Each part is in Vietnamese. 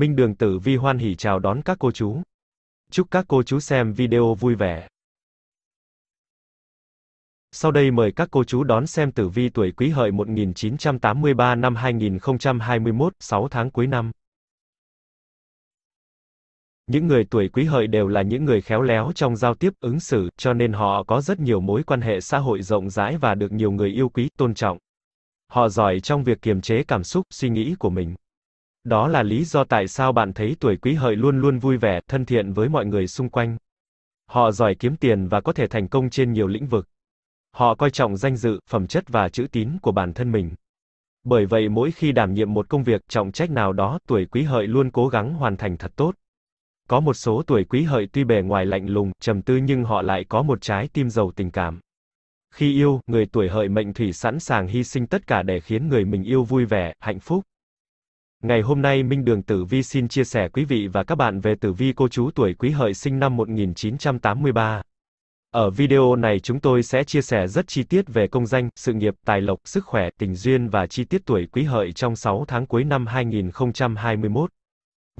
Minh Đường Tử Vi hoan hỉ chào đón các cô chú. Chúc các cô chú xem video vui vẻ. Sau đây mời các cô chú đón xem tử vi tuổi Quý Hợi 1983 năm 2021, 6 tháng cuối năm. Những người tuổi Quý Hợi đều là những người khéo léo trong giao tiếp, ứng xử, cho nên họ có rất nhiều mối quan hệ xã hội rộng rãi và được nhiều người yêu quý, tôn trọng. Họ giỏi trong việc kiềm chế cảm xúc, suy nghĩ của mình. Đó là lý do tại sao bạn thấy tuổi quý hợi luôn luôn vui vẻ, thân thiện với mọi người xung quanh. Họ giỏi kiếm tiền và có thể thành công trên nhiều lĩnh vực. Họ coi trọng danh dự, phẩm chất và chữ tín của bản thân mình. Bởi vậy mỗi khi đảm nhiệm một công việc, trọng trách nào đó, tuổi quý hợi luôn cố gắng hoàn thành thật tốt. Có một số tuổi quý hợi tuy bề ngoài lạnh lùng, trầm tư nhưng họ lại có một trái tim giàu tình cảm. Khi yêu, người tuổi hợi mệnh thủy sẵn sàng hy sinh tất cả để khiến người mình yêu vui vẻ, hạnh phúc. Ngày hôm nay Minh Đường Tử Vi xin chia sẻ quý vị và các bạn về Tử Vi cô chú tuổi Quý Hợi sinh năm 1983. Ở video này chúng tôi sẽ chia sẻ rất chi tiết về công danh, sự nghiệp, tài lộc, sức khỏe, tình duyên và chi tiết tuổi Quý Hợi trong 6 tháng cuối năm 2021.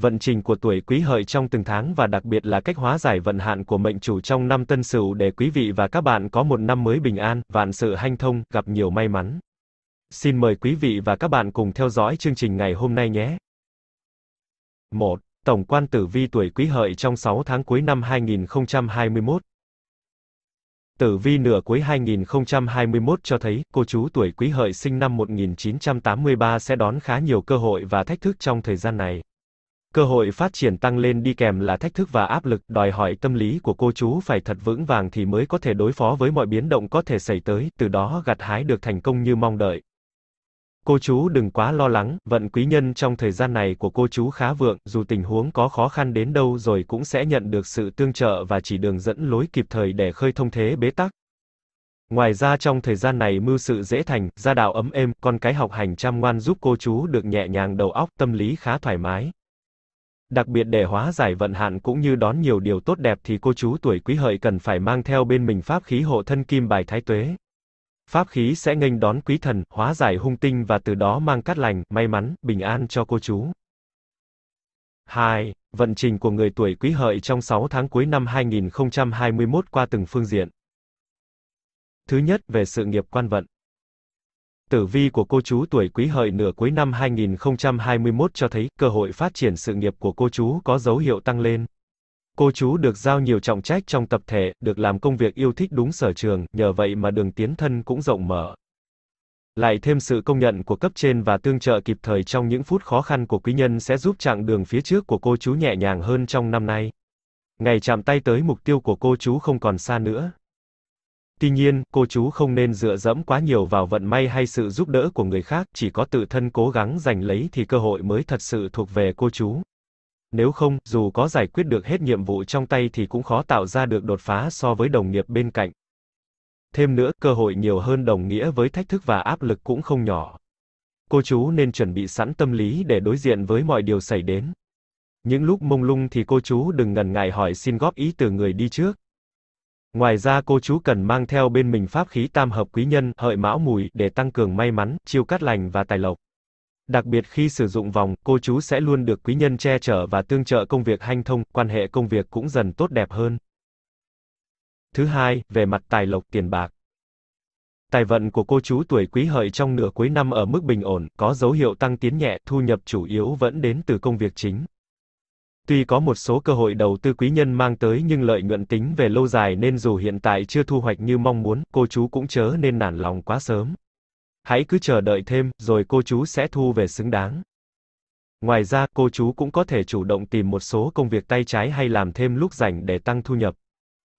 Vận trình của tuổi Quý Hợi trong từng tháng và đặc biệt là cách hóa giải vận hạn của mệnh chủ trong năm Tân Sửu để quý vị và các bạn có một năm mới bình an, vạn sự hanh thông, gặp nhiều may mắn. Xin mời quý vị và các bạn cùng theo dõi chương trình ngày hôm nay nhé. 1. Tổng quan tử vi tuổi Quý Hợi trong 6 tháng cuối năm 2021. Tử vi nửa cuối 2021 cho thấy, cô chú tuổi Quý Hợi sinh năm 1983 sẽ đón khá nhiều cơ hội và thách thức trong thời gian này. Cơ hội phát triển tăng lên đi kèm là thách thức và áp lực, đòi hỏi tâm lý của cô chú phải thật vững vàng thì mới có thể đối phó với mọi biến động có thể xảy tới, từ đó gặt hái được thành công như mong đợi. Cô chú đừng quá lo lắng, vận quý nhân trong thời gian này của cô chú khá vượng, dù tình huống có khó khăn đến đâu rồi cũng sẽ nhận được sự tương trợ và chỉ đường dẫn lối kịp thời để khơi thông thế bế tắc. Ngoài ra trong thời gian này mưu sự dễ thành, gia đạo ấm êm, con cái học hành chăm ngoan giúp cô chú được nhẹ nhàng đầu óc, tâm lý khá thoải mái. Đặc biệt để hóa giải vận hạn cũng như đón nhiều điều tốt đẹp thì cô chú tuổi quý hợi cần phải mang theo bên mình pháp khí hộ thân kim bài thái tuế. Pháp khí sẽ nghênh đón quý thần, hóa giải hung tinh và từ đó mang cát lành, may mắn, bình an cho cô chú. 2. Vận trình của người tuổi quý hợi trong 6 tháng cuối năm 2021 qua từng phương diện. Thứ nhất, về sự nghiệp quan vận. Tử vi của cô chú tuổi quý hợi nửa cuối năm 2021 cho thấy cơ hội phát triển sự nghiệp của cô chú có dấu hiệu tăng lên. Cô chú được giao nhiều trọng trách trong tập thể, được làm công việc yêu thích đúng sở trường, nhờ vậy mà đường tiến thân cũng rộng mở. Lại thêm sự công nhận của cấp trên và tương trợ kịp thời trong những phút khó khăn của quý nhân sẽ giúp chặng đường phía trước của cô chú nhẹ nhàng hơn trong năm nay. Ngày chạm tay tới mục tiêu của cô chú không còn xa nữa. Tuy nhiên, cô chú không nên dựa dẫm quá nhiều vào vận may hay sự giúp đỡ của người khác, chỉ có tự thân cố gắng giành lấy thì cơ hội mới thật sự thuộc về cô chú. Nếu không, dù có giải quyết được hết nhiệm vụ trong tay thì cũng khó tạo ra được đột phá so với đồng nghiệp bên cạnh. Thêm nữa, cơ hội nhiều hơn đồng nghĩa với thách thức và áp lực cũng không nhỏ. Cô chú nên chuẩn bị sẵn tâm lý để đối diện với mọi điều xảy đến. Những lúc mông lung thì cô chú đừng ngần ngại hỏi xin góp ý từ người đi trước. Ngoài ra cô chú cần mang theo bên mình pháp khí tam hợp quý nhân, hợi mão mùi để tăng cường may mắn, chiêu cát lành và tài lộc. Đặc biệt khi sử dụng vòng, cô chú sẽ luôn được quý nhân che chở và tương trợ công việc hanh thông, quan hệ công việc cũng dần tốt đẹp hơn. Thứ hai, về mặt tài lộc tiền bạc. Tài vận của cô chú tuổi quý hợi trong nửa cuối năm ở mức bình ổn, có dấu hiệu tăng tiến nhẹ, thu nhập chủ yếu vẫn đến từ công việc chính. Tuy có một số cơ hội đầu tư quý nhân mang tới nhưng lợi nhuận tính về lâu dài nên dù hiện tại chưa thu hoạch như mong muốn, cô chú cũng chớ nên nản lòng quá sớm. Hãy cứ chờ đợi thêm, rồi cô chú sẽ thu về xứng đáng. Ngoài ra, cô chú cũng có thể chủ động tìm một số công việc tay trái hay làm thêm lúc rảnh để tăng thu nhập.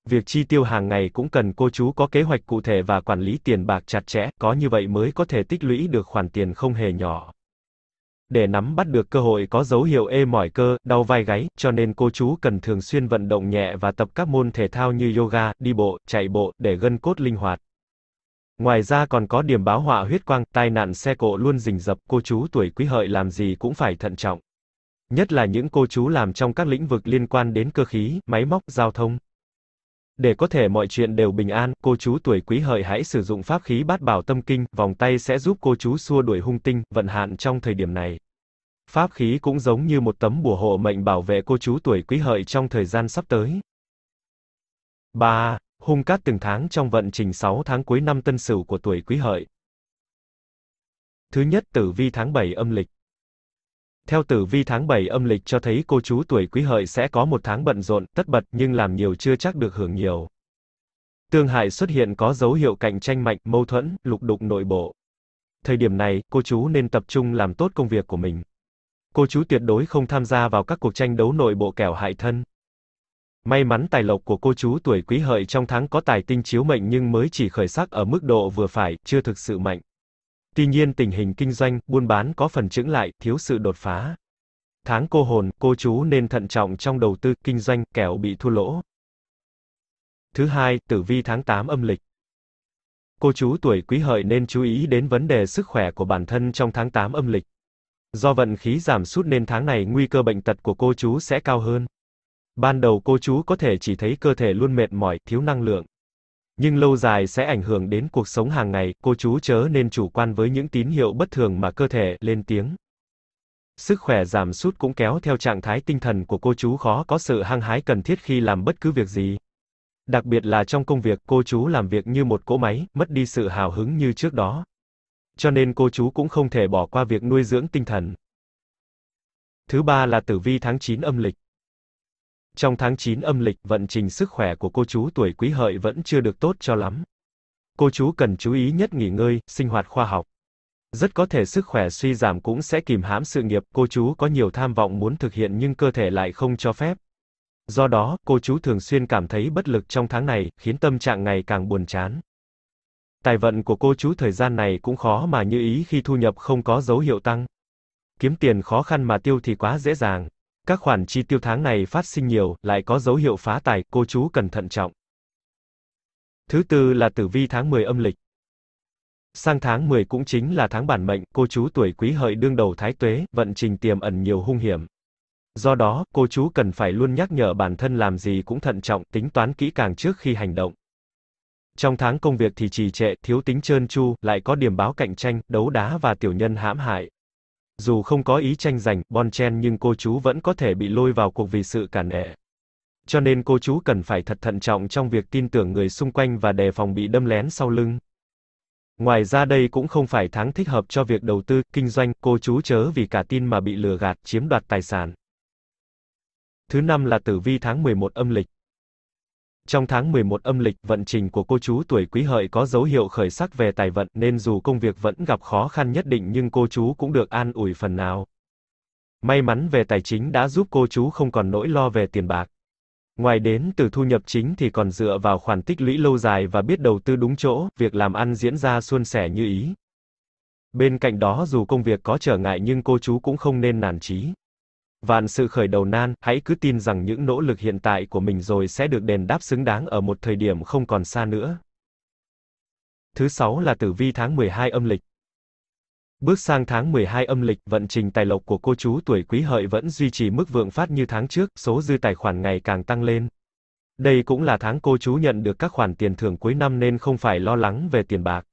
Việc chi tiêu hàng ngày cũng cần cô chú có kế hoạch cụ thể và quản lý tiền bạc chặt chẽ, có như vậy mới có thể tích lũy được khoản tiền không hề nhỏ. Để nắm bắt được cơ hội có dấu hiệu ê mỏi cơ, đau vai gáy, cho nên cô chú cần thường xuyên vận động nhẹ và tập các môn thể thao như yoga, đi bộ, chạy bộ để gân cốt linh hoạt. Ngoài ra còn có điểm báo họa huyết quang, tai nạn xe cộ luôn rình rập, cô chú tuổi quý hợi làm gì cũng phải thận trọng. Nhất là những cô chú làm trong các lĩnh vực liên quan đến cơ khí, máy móc, giao thông. Để có thể mọi chuyện đều bình an, cô chú tuổi quý hợi hãy sử dụng pháp khí bát bảo tâm kinh, vòng tay sẽ giúp cô chú xua đuổi hung tinh, vận hạn trong thời điểm này. Pháp khí cũng giống như một tấm bùa hộ mệnh bảo vệ cô chú tuổi quý hợi trong thời gian sắp tới. 3 hung cát từng tháng trong vận trình 6 tháng cuối năm tân sửu của tuổi quý hợi. Thứ nhất tử vi tháng 7 âm lịch. Theo tử vi tháng 7 âm lịch cho thấy cô chú tuổi quý hợi sẽ có một tháng bận rộn, tất bật nhưng làm nhiều chưa chắc được hưởng nhiều. Tương hại xuất hiện có dấu hiệu cạnh tranh mạnh, mâu thuẫn, lục đục nội bộ. Thời điểm này, cô chú nên tập trung làm tốt công việc của mình. Cô chú tuyệt đối không tham gia vào các cuộc tranh đấu nội bộ kẻo hại thân. May mắn tài lộc của cô chú tuổi quý hợi trong tháng có tài tinh chiếu mệnh nhưng mới chỉ khởi sắc ở mức độ vừa phải, chưa thực sự mạnh. Tuy nhiên tình hình kinh doanh, buôn bán có phần chững lại, thiếu sự đột phá. Tháng cô hồn, cô chú nên thận trọng trong đầu tư, kinh doanh, kẻo bị thua lỗ. Thứ hai, tử vi tháng 8 âm lịch. Cô chú tuổi quý hợi nên chú ý đến vấn đề sức khỏe của bản thân trong tháng 8 âm lịch. Do vận khí giảm sút nên tháng này nguy cơ bệnh tật của cô chú sẽ cao hơn. Ban đầu cô chú có thể chỉ thấy cơ thể luôn mệt mỏi, thiếu năng lượng. Nhưng lâu dài sẽ ảnh hưởng đến cuộc sống hàng ngày, cô chú chớ nên chủ quan với những tín hiệu bất thường mà cơ thể lên tiếng. Sức khỏe giảm sút cũng kéo theo trạng thái tinh thần của cô chú khó có sự hăng hái cần thiết khi làm bất cứ việc gì. Đặc biệt là trong công việc, cô chú làm việc như một cỗ máy, mất đi sự hào hứng như trước đó. Cho nên cô chú cũng không thể bỏ qua việc nuôi dưỡng tinh thần. Thứ ba là tử vi tháng 9 âm lịch. Trong tháng 9 âm lịch, vận trình sức khỏe của cô chú tuổi quý hợi vẫn chưa được tốt cho lắm. Cô chú cần chú ý nhất nghỉ ngơi, sinh hoạt khoa học. Rất có thể sức khỏe suy giảm cũng sẽ kìm hãm sự nghiệp, cô chú có nhiều tham vọng muốn thực hiện nhưng cơ thể lại không cho phép. Do đó, cô chú thường xuyên cảm thấy bất lực trong tháng này, khiến tâm trạng ngày càng buồn chán. Tài vận của cô chú thời gian này cũng khó mà như ý khi thu nhập không có dấu hiệu tăng. Kiếm tiền khó khăn mà tiêu thì quá dễ dàng. Các khoản chi tiêu tháng này phát sinh nhiều, lại có dấu hiệu phá tài, cô chú cần thận trọng. Thứ tư là tử vi tháng 10 âm lịch. Sang tháng 10 cũng chính là tháng bản mệnh, cô chú tuổi quý hợi đương đầu thái tuế, vận trình tiềm ẩn nhiều hung hiểm. Do đó, cô chú cần phải luôn nhắc nhở bản thân làm gì cũng thận trọng, tính toán kỹ càng trước khi hành động. Trong tháng công việc thì trì trệ, thiếu tính trơn chu, lại có điểm báo cạnh tranh, đấu đá và tiểu nhân hãm hại. Dù không có ý tranh giành, bon chen nhưng cô chú vẫn có thể bị lôi vào cuộc vì sự cản nệ. Cho nên cô chú cần phải thật thận trọng trong việc tin tưởng người xung quanh và đề phòng bị đâm lén sau lưng. Ngoài ra đây cũng không phải tháng thích hợp cho việc đầu tư, kinh doanh, cô chú chớ vì cả tin mà bị lừa gạt, chiếm đoạt tài sản. Thứ năm là tử vi tháng 11 âm lịch. Trong tháng 11 âm lịch, vận trình của cô chú tuổi quý hợi có dấu hiệu khởi sắc về tài vận nên dù công việc vẫn gặp khó khăn nhất định nhưng cô chú cũng được an ủi phần nào. May mắn về tài chính đã giúp cô chú không còn nỗi lo về tiền bạc. Ngoài đến từ thu nhập chính thì còn dựa vào khoản tích lũy lâu dài và biết đầu tư đúng chỗ, việc làm ăn diễn ra suôn sẻ như ý. Bên cạnh đó dù công việc có trở ngại nhưng cô chú cũng không nên nản chí. Vạn sự khởi đầu nan, hãy cứ tin rằng những nỗ lực hiện tại của mình rồi sẽ được đền đáp xứng đáng ở một thời điểm không còn xa nữa. Thứ sáu là tử vi tháng 12 âm lịch. Bước sang tháng 12 âm lịch, vận trình tài lộc của cô chú tuổi quý hợi vẫn duy trì mức vượng phát như tháng trước, số dư tài khoản ngày càng tăng lên. Đây cũng là tháng cô chú nhận được các khoản tiền thưởng cuối năm nên không phải lo lắng về tiền bạc.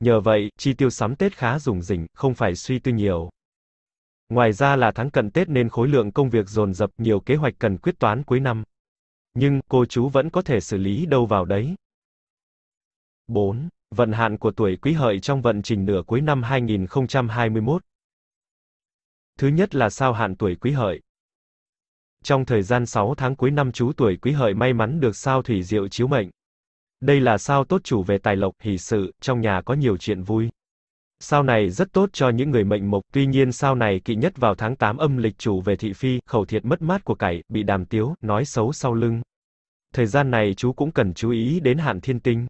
Nhờ vậy, chi tiêu sắm Tết khá rủng rỉnh, không phải suy tư nhiều. Ngoài ra là tháng cận Tết nên khối lượng công việc dồn dập, nhiều kế hoạch cần quyết toán cuối năm. Nhưng, cô chú vẫn có thể xử lý đâu vào đấy. 4. Vận hạn của tuổi quý hợi trong vận trình nửa cuối năm 2021. Thứ nhất là sao hạn tuổi quý hợi. Trong thời gian 6 tháng cuối năm chú tuổi quý hợi may mắn được sao thủy diệu chiếu mệnh. Đây là sao tốt chủ về tài lộc, hỷ sự, trong nhà có nhiều chuyện vui. Sao này rất tốt cho những người mệnh mộc, tuy nhiên sao này kỵ nhất vào tháng 8 âm lịch chủ về thị phi, khẩu thiệt mất mát của cải, bị đàm tiếu, nói xấu sau lưng. Thời gian này chú cũng cần chú ý đến hạn thiên tinh.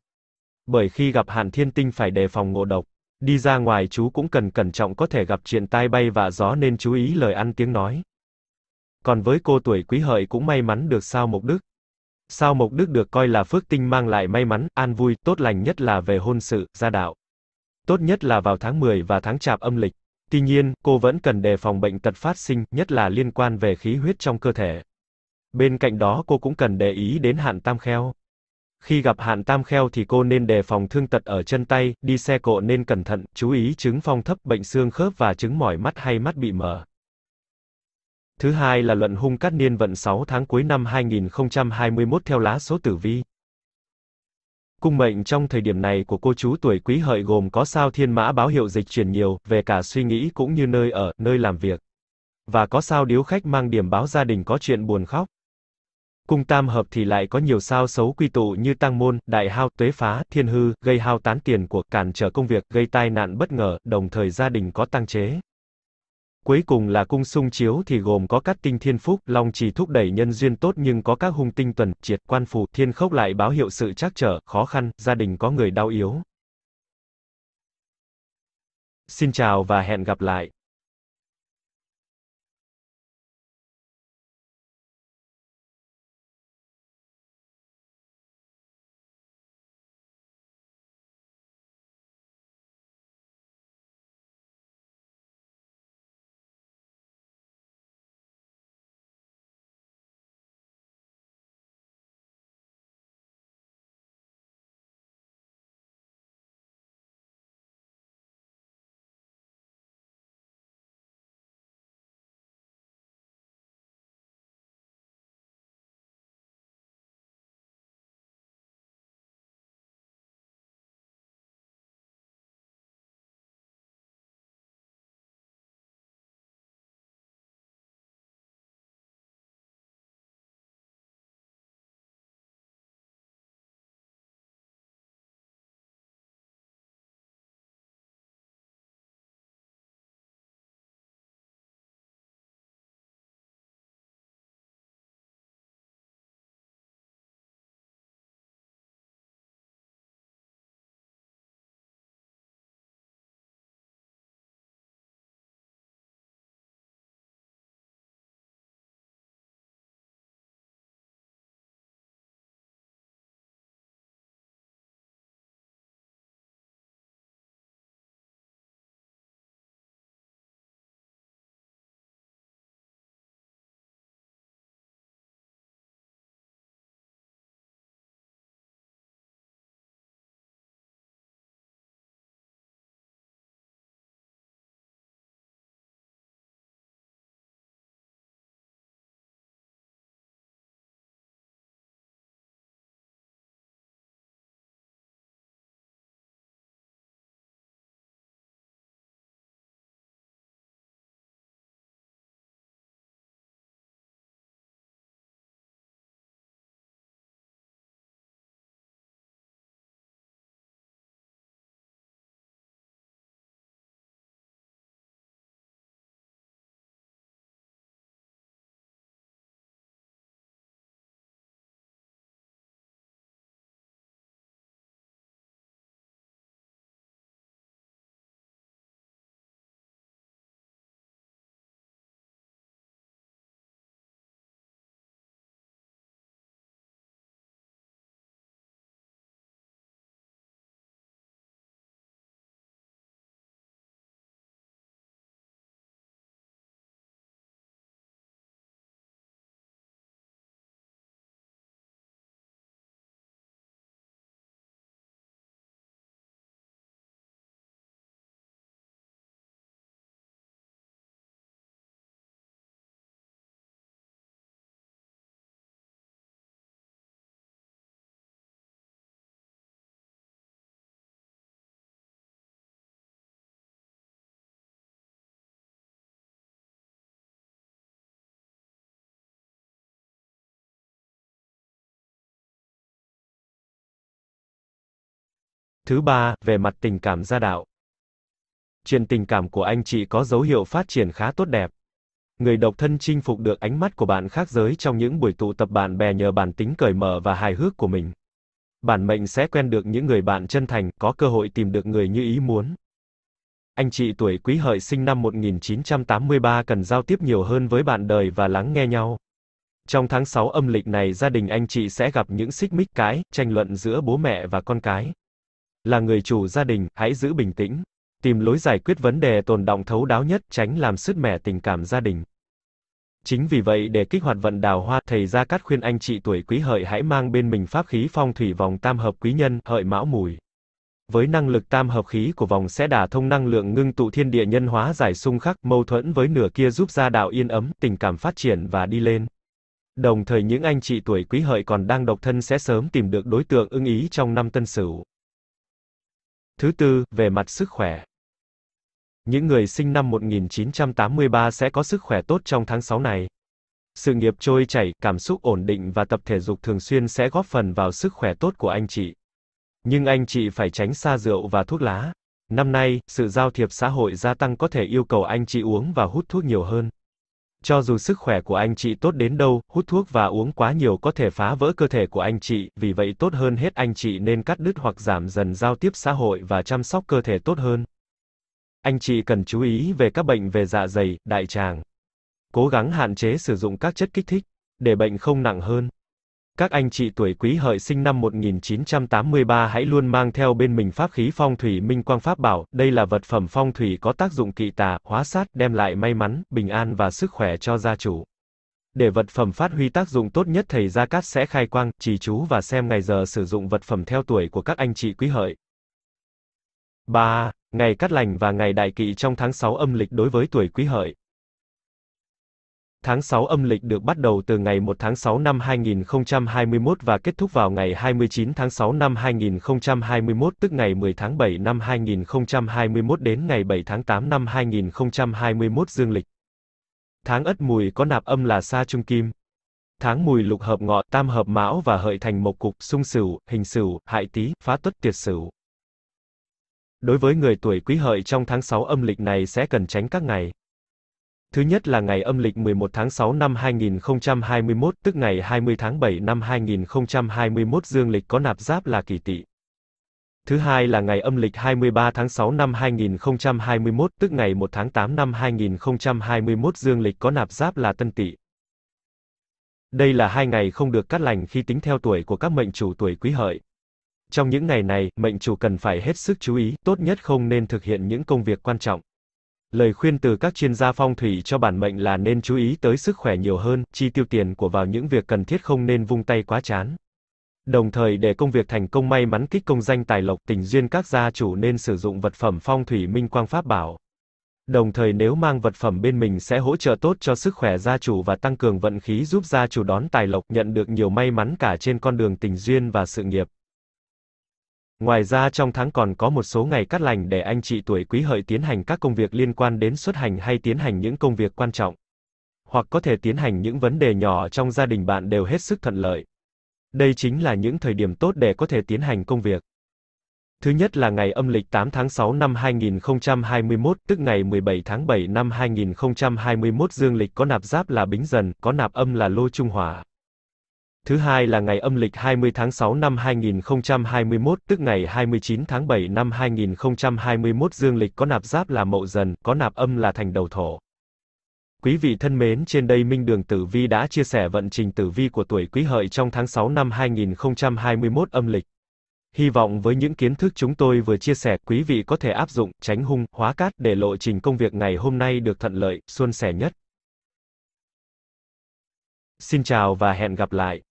Bởi khi gặp hạn thiên tinh phải đề phòng ngộ độc. Đi ra ngoài chú cũng cần cẩn trọng có thể gặp chuyện tai bay và gió nên chú ý lời ăn tiếng nói. Còn với cô tuổi quý hợi cũng may mắn được sao mục đức. Sao mục đức được coi là phước tinh mang lại may mắn, an vui, tốt lành nhất là về hôn sự, gia đạo tốt nhất là vào tháng 10 và tháng chạp âm lịch. Tuy nhiên, cô vẫn cần đề phòng bệnh tật phát sinh, nhất là liên quan về khí huyết trong cơ thể. Bên cạnh đó cô cũng cần để ý đến hạn tam kheo. Khi gặp hạn tam kheo thì cô nên đề phòng thương tật ở chân tay, đi xe cộ nên cẩn thận, chú ý chứng phong thấp, bệnh xương khớp và chứng mỏi mắt hay mắt bị mờ. Thứ hai là luận hung cát niên vận 6 tháng cuối năm 2021 theo lá số tử vi. Cung mệnh trong thời điểm này của cô chú tuổi quý hợi gồm có sao thiên mã báo hiệu dịch chuyển nhiều, về cả suy nghĩ cũng như nơi ở, nơi làm việc. Và có sao điếu khách mang điểm báo gia đình có chuyện buồn khóc. Cung tam hợp thì lại có nhiều sao xấu quy tụ như tăng môn, đại hao, tuế phá, thiên hư, gây hao tán tiền của, cản trở công việc, gây tai nạn bất ngờ, đồng thời gia đình có tăng chế. Cuối cùng là cung sung chiếu thì gồm có các tinh thiên phúc, long trì thúc đẩy nhân duyên tốt nhưng có các hung tinh tuần, triệt, quan phù, thiên khốc lại báo hiệu sự trắc trở, khó khăn, gia đình có người đau yếu. Xin chào và hẹn gặp lại. Thứ ba, về mặt tình cảm gia đạo. Chuyện tình cảm của anh chị có dấu hiệu phát triển khá tốt đẹp. Người độc thân chinh phục được ánh mắt của bạn khác giới trong những buổi tụ tập bạn bè nhờ bản tính cởi mở và hài hước của mình. Bản mệnh sẽ quen được những người bạn chân thành, có cơ hội tìm được người như ý muốn. Anh chị tuổi Quý Hợi sinh năm 1983 cần giao tiếp nhiều hơn với bạn đời và lắng nghe nhau. Trong tháng 6 âm lịch này gia đình anh chị sẽ gặp những xích mích cái, tranh luận giữa bố mẹ và con cái là người chủ gia đình, hãy giữ bình tĩnh, tìm lối giải quyết vấn đề tồn động thấu đáo nhất, tránh làm sứt mẻ tình cảm gia đình. Chính vì vậy để kích hoạt vận đào hoa, thầy Gia Cát khuyên anh chị tuổi Quý Hợi hãy mang bên mình pháp khí phong thủy vòng tam hợp quý nhân, Hợi Mão Mùi. Với năng lực tam hợp khí của vòng sẽ đả thông năng lượng ngưng tụ thiên địa nhân hóa giải xung khắc, mâu thuẫn với nửa kia giúp gia đạo yên ấm, tình cảm phát triển và đi lên. Đồng thời những anh chị tuổi Quý Hợi còn đang độc thân sẽ sớm tìm được đối tượng ưng ý trong năm Tân Sửu. Thứ tư, về mặt sức khỏe. Những người sinh năm 1983 sẽ có sức khỏe tốt trong tháng 6 này. Sự nghiệp trôi chảy, cảm xúc ổn định và tập thể dục thường xuyên sẽ góp phần vào sức khỏe tốt của anh chị. Nhưng anh chị phải tránh xa rượu và thuốc lá. Năm nay, sự giao thiệp xã hội gia tăng có thể yêu cầu anh chị uống và hút thuốc nhiều hơn. Cho dù sức khỏe của anh chị tốt đến đâu, hút thuốc và uống quá nhiều có thể phá vỡ cơ thể của anh chị, vì vậy tốt hơn hết anh chị nên cắt đứt hoặc giảm dần giao tiếp xã hội và chăm sóc cơ thể tốt hơn. Anh chị cần chú ý về các bệnh về dạ dày, đại tràng. Cố gắng hạn chế sử dụng các chất kích thích để bệnh không nặng hơn. Các anh chị tuổi quý hợi sinh năm 1983 hãy luôn mang theo bên mình pháp khí phong thủy minh quang pháp bảo, đây là vật phẩm phong thủy có tác dụng kỵ tà, hóa sát, đem lại may mắn, bình an và sức khỏe cho gia chủ. Để vật phẩm phát huy tác dụng tốt nhất thầy Gia Cát sẽ khai quang, trì chú và xem ngày giờ sử dụng vật phẩm theo tuổi của các anh chị quý hợi. 3. Ngày cát lành và ngày đại kỵ trong tháng 6 âm lịch đối với tuổi quý hợi tháng 6 âm lịch được bắt đầu từ ngày 1 tháng 6 năm 2021 và kết thúc vào ngày 29 tháng 6 năm 2021 tức ngày 10 tháng 7 năm 2021 đến ngày 7 tháng 8 năm 2021 dương lịch. Tháng Ất Mùi có nạp âm là Sa Trung Kim. Tháng Mùi lục hợp ngọ, tam hợp mão và hợi thành một cục, xung sửu, hình sửu, hại tý, phá tuất tiệt sửu. Đối với người tuổi quý hợi trong tháng 6 âm lịch này sẽ cần tránh các ngày Thứ nhất là ngày âm lịch 11 tháng 6 năm 2021, tức ngày 20 tháng 7 năm 2021 dương lịch có nạp giáp là kỷ tỵ. Thứ hai là ngày âm lịch 23 tháng 6 năm 2021, tức ngày 1 tháng 8 năm 2021 dương lịch có nạp giáp là tân tỵ. Đây là hai ngày không được cắt lành khi tính theo tuổi của các mệnh chủ tuổi quý hợi. Trong những ngày này, mệnh chủ cần phải hết sức chú ý, tốt nhất không nên thực hiện những công việc quan trọng. Lời khuyên từ các chuyên gia phong thủy cho bản mệnh là nên chú ý tới sức khỏe nhiều hơn, chi tiêu tiền của vào những việc cần thiết không nên vung tay quá chán. Đồng thời để công việc thành công may mắn kích công danh tài lộc tình duyên các gia chủ nên sử dụng vật phẩm phong thủy minh quang pháp bảo. Đồng thời nếu mang vật phẩm bên mình sẽ hỗ trợ tốt cho sức khỏe gia chủ và tăng cường vận khí giúp gia chủ đón tài lộc nhận được nhiều may mắn cả trên con đường tình duyên và sự nghiệp. Ngoài ra trong tháng còn có một số ngày cắt lành để anh chị tuổi quý hợi tiến hành các công việc liên quan đến xuất hành hay tiến hành những công việc quan trọng. Hoặc có thể tiến hành những vấn đề nhỏ trong gia đình bạn đều hết sức thuận lợi. Đây chính là những thời điểm tốt để có thể tiến hành công việc. Thứ nhất là ngày âm lịch 8 tháng 6 năm 2021, tức ngày 17 tháng 7 năm 2021 dương lịch có nạp giáp là bính dần, có nạp âm là lô trung hòa Thứ hai là ngày âm lịch 20 tháng 6 năm 2021, tức ngày 29 tháng 7 năm 2021 dương lịch có nạp giáp là mậu dần, có nạp âm là thành đầu thổ. Quý vị thân mến, trên đây Minh Đường Tử Vi đã chia sẻ vận trình tử vi của tuổi Quý Hợi trong tháng 6 năm 2021 âm lịch. Hy vọng với những kiến thức chúng tôi vừa chia sẻ, quý vị có thể áp dụng, tránh hung, hóa cát để lộ trình công việc ngày hôm nay được thuận lợi, suôn sẻ nhất. Xin chào và hẹn gặp lại.